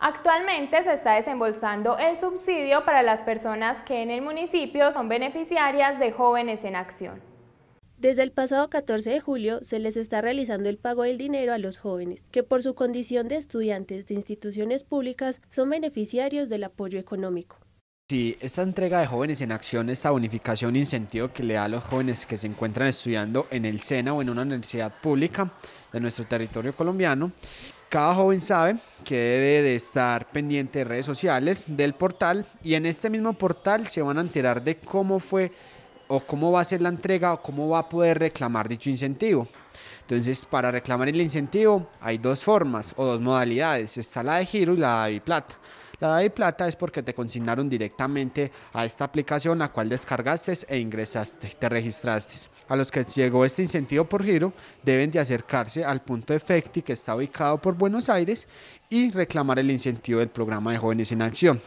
Actualmente se está desembolsando el subsidio para las personas que en el municipio son beneficiarias de Jóvenes en Acción. Desde el pasado 14 de julio se les está realizando el pago del dinero a los jóvenes, que por su condición de estudiantes de instituciones públicas son beneficiarios del apoyo económico. Sí, esta entrega de jóvenes en acción, esta bonificación incentivo que le da a los jóvenes que se encuentran estudiando en el SENA o en una universidad pública de nuestro territorio colombiano, cada joven sabe que debe de estar pendiente de redes sociales, del portal, y en este mismo portal se van a enterar de cómo fue o cómo va a ser la entrega o cómo va a poder reclamar dicho incentivo. Entonces, para reclamar el incentivo hay dos formas o dos modalidades. Está la de giro y la de plata. La de Plata es porque te consignaron directamente a esta aplicación a cual descargaste e ingresaste, te registraste. A los que llegó este incentivo por giro deben de acercarse al punto Efecti que está ubicado por Buenos Aires y reclamar el incentivo del programa de Jóvenes en Acción.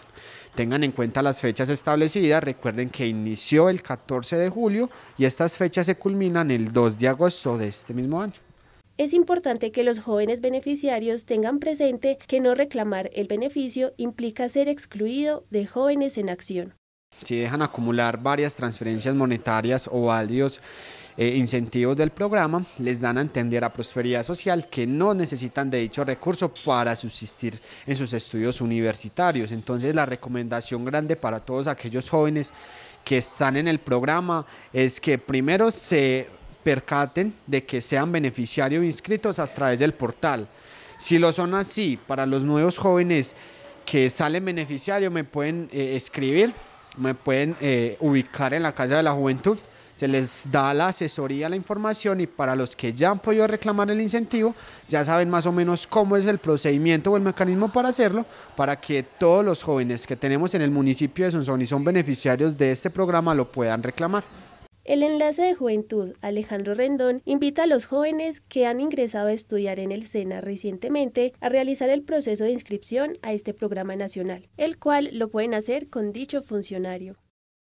Tengan en cuenta las fechas establecidas, recuerden que inició el 14 de julio y estas fechas se culminan el 2 de agosto de este mismo año. Es importante que los jóvenes beneficiarios tengan presente que no reclamar el beneficio implica ser excluido de jóvenes en acción. Si dejan acumular varias transferencias monetarias o varios eh, incentivos del programa, les dan a entender a Prosperidad Social que no necesitan de dicho recurso para subsistir en sus estudios universitarios. Entonces la recomendación grande para todos aquellos jóvenes que están en el programa es que primero se percaten de que sean beneficiarios inscritos a través del portal. Si lo son así, para los nuevos jóvenes que salen beneficiarios, me pueden eh, escribir, me pueden eh, ubicar en la Casa de la Juventud se les da la asesoría, la información y para los que ya han podido reclamar el incentivo, ya saben más o menos cómo es el procedimiento o el mecanismo para hacerlo, para que todos los jóvenes que tenemos en el municipio de Sonsón y son beneficiarios de este programa lo puedan reclamar. El enlace de juventud Alejandro Rendón invita a los jóvenes que han ingresado a estudiar en el SENA recientemente a realizar el proceso de inscripción a este programa nacional, el cual lo pueden hacer con dicho funcionario.